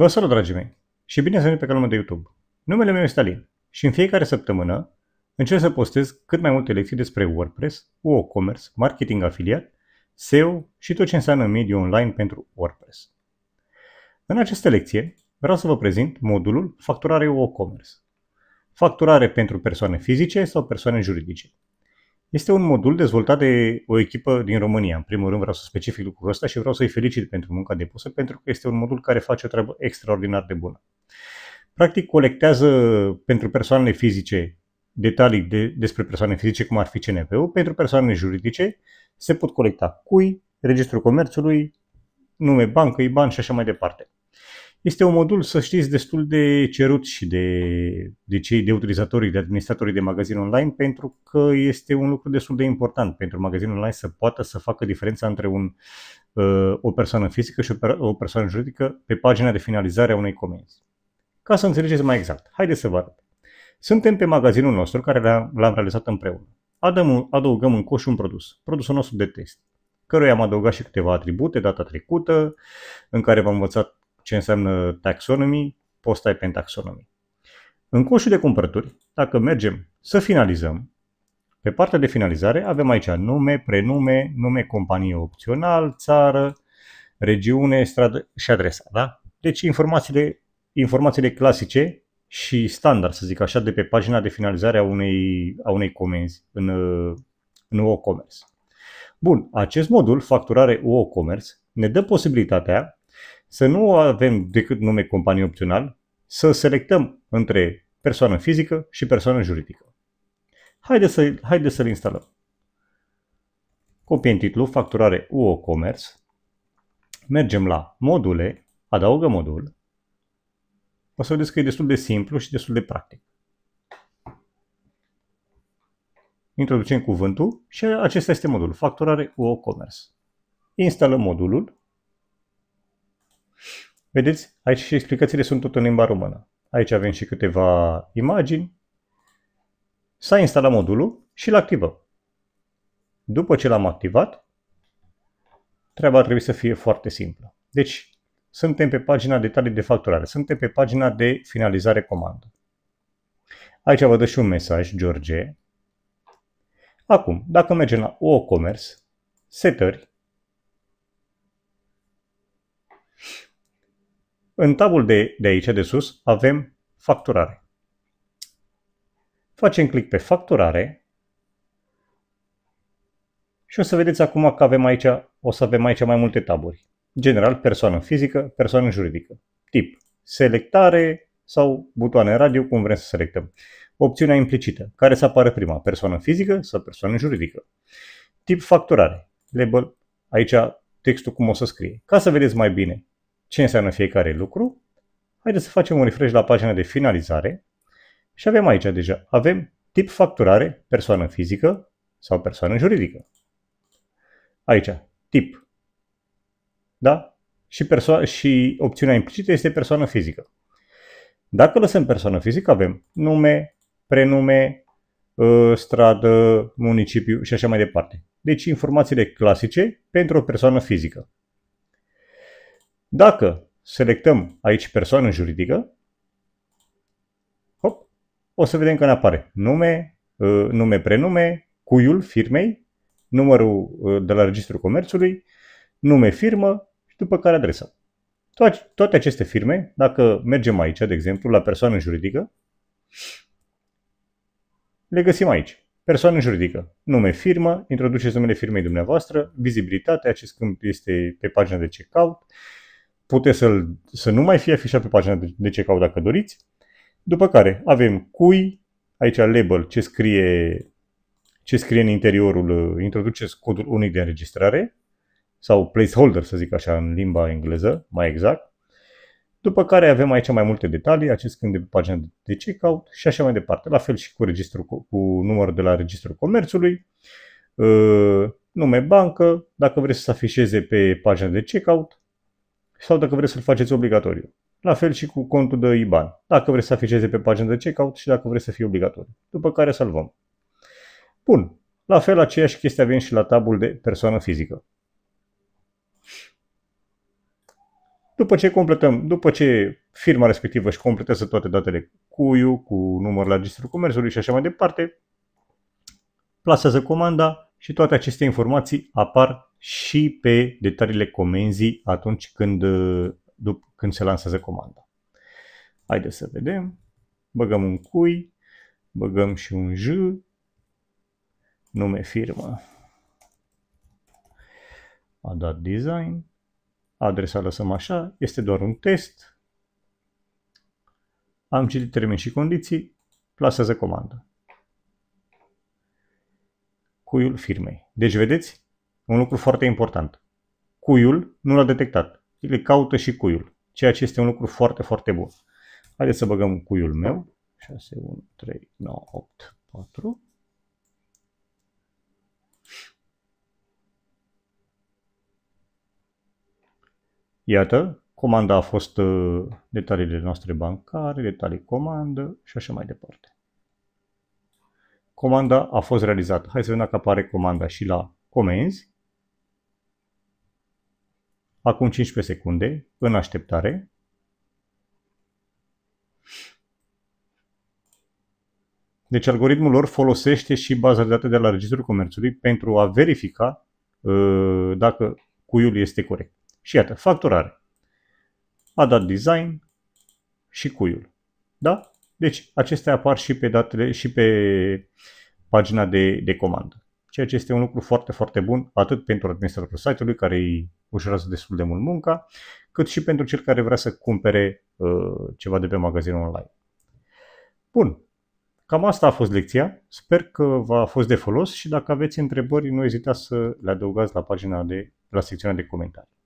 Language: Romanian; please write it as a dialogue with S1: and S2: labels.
S1: Vă salut, dragii mei! Și bine ați venit pe canalul meu de YouTube. Numele meu este Alin și în fiecare săptămână încerc să postez cât mai multe lecții despre WordPress, WooCommerce, marketing afiliat, SEO și tot ce înseamnă mediul online pentru WordPress. În această lecție vreau să vă prezint modulul Facturare WooCommerce. Facturare pentru persoane fizice sau persoane juridice. Este un modul dezvoltat de o echipă din România. În primul rând vreau să specific lucrul ăsta și vreau să-i felicit pentru munca depusă, pentru că este un modul care face o treabă extraordinar de bună. Practic, colectează pentru persoanele fizice detalii de, despre persoane fizice, cum ar fi CNP-ul. Pentru persoanele juridice se pot colecta CUI, Registrul Comerțului, nume bancă, IBAN și așa mai departe. Este un modul, să știți, destul de cerut și de, de cei de utilizatorii, de administratorii de magazin online, pentru că este un lucru destul de important pentru magazinul online să poată să facă diferența între un, uh, o persoană fizică și o persoană juridică pe pagina de finalizare a unei comenzi. Ca să înțelegeți mai exact, haideți să vă arăt. Suntem pe magazinul nostru care l-am realizat împreună. Adăugăm un coș un produs, produsul nostru de test, căruia am adăugat și câteva atribute data trecută, în care v-am învățat ce înseamnă taxonomy, poți stai pe taxonomy. În coșul de cumpărături, dacă mergem să finalizăm, pe partea de finalizare avem aici nume, prenume, nume companie opțional, țară, regiune, stradă și adresa. Da? Deci informațiile, informațiile clasice și standard, să zic așa, de pe pagina de finalizare a unei, a unei comenzi în, în WooCommerce. Bun, acest modul, facturare WooCommerce, ne dă posibilitatea să nu avem decât nume companie opțional, să selectăm între persoană fizică și persoană juridică. Haideți să, haide să-l instalăm. Copiem titlul, facturare UO Commerce, mergem la module, adaugă modul, o să vedeți că e destul de simplu și destul de practic. Introducem cuvântul și acesta este modul, facturare UO Commerce. Instalăm modulul Vedeți, aici și explicațiile sunt tot în limba română. Aici avem și câteva imagini. S-a instalat modulul și îl activăm. După ce l-am activat, treaba ar trebui să fie foarte simplă. Deci, suntem pe pagina detalii de facturare, suntem pe pagina de finalizare comandă. Aici vă dă și un mesaj, George. Acum, dacă mergem la WooCommerce, setări, În tabul de, de aici de sus avem facturare. Facem click pe facturare și o să vedeți acum că avem aici, o să avem aici mai multe taburi. General, persoană fizică, persoană juridică. Tip, selectare sau butoane radio, cum vrem să selectăm. Opțiunea implicită, care să apară prima, persoană fizică sau persoană juridică. Tip facturare, label, aici textul cum o să scrie. Ca să vedeți mai bine ce înseamnă fiecare lucru, haideți să facem un refresh la pagina de finalizare și avem aici deja, avem tip facturare, persoană fizică sau persoană juridică. Aici, tip, da? Și, perso- și opțiunea implicită este persoană fizică. Dacă lăsăm persoană fizică, avem nume, prenume, ă, stradă, municipiu și așa mai departe. Deci informațiile clasice pentru o persoană fizică. Dacă selectăm aici persoană juridică, hop, o să vedem că ne apare nume, uh, nume, prenume, cuiul firmei, numărul uh, de la Registrul Comerțului, nume, firmă și după care adresa. Toate aceste firme, dacă mergem aici, de exemplu, la persoană juridică, le găsim aici. Persoană juridică, nume firmă, introduceți numele firmei dumneavoastră, vizibilitate, acest câmp este pe pagina de checkout, puteți să să nu mai fie afișat pe pagina de, de checkout dacă doriți. După care avem cui, aici label ce scrie, ce scrie în interiorul, uh, introduceți codul unic de înregistrare sau placeholder să zic așa în limba engleză, mai exact. După care avem aici mai multe detalii, acest când de pe pagina de checkout și așa mai departe. La fel și cu, registru, cu numărul de la Registrul Comerțului, uh, nume bancă, dacă vreți să se afișeze pe pagina de checkout, sau dacă vreți să-l faceți obligatoriu. La fel și cu contul de IBAN, dacă vreți să afișeze pe pagina de checkout și dacă vreți să fie obligatoriu. După care salvăm. Bun, la fel aceeași chestie avem și la tabul de persoană fizică. După ce completăm, după ce firma respectivă își completează toate datele cu IU, cu numărul la registrul comerțului și așa mai departe, plasează comanda și toate aceste informații apar și pe detaliile comenzii atunci când, uh, după, când se lansează comanda. Haideți să vedem. Băgăm un cui, băgăm și un J, nume firmă, a dat design, adresa lăsăm așa, este doar un test, am citit termeni și condiții, plasează comandă. Cuiul firmei. Deci vedeți, un lucru foarte important. Cuiul nu l-a detectat. El caută și cuiul, ceea ce este un lucru foarte, foarte bun. Haideți să băgăm cuiul meu. 6, 1, 3, 9, 8, 4. Iată, comanda a fost uh, detaliile noastre bancare, detalii comandă și așa mai departe. Comanda a fost realizată. Hai să vedem dacă apare comanda și la comenzi. Acum 15 secunde, în așteptare. Deci algoritmul lor folosește și baza de date de la Registrul Comerțului pentru a verifica uh, dacă cuiul este corect. Și iată, facturare. A dat design și cuiul. Da? Deci acestea apar și pe datele și pe pagina de, de comandă. Ceea ce este un lucru foarte, foarte bun atât pentru administratorul site-ului care îi ușurează destul de mult munca, cât și pentru cel care vrea să cumpere uh, ceva de pe magazin online. Bun, cam asta a fost lecția. Sper că v-a fost de folos și dacă aveți întrebări, nu ezitați să le adăugați la pagina de la secțiunea de comentarii.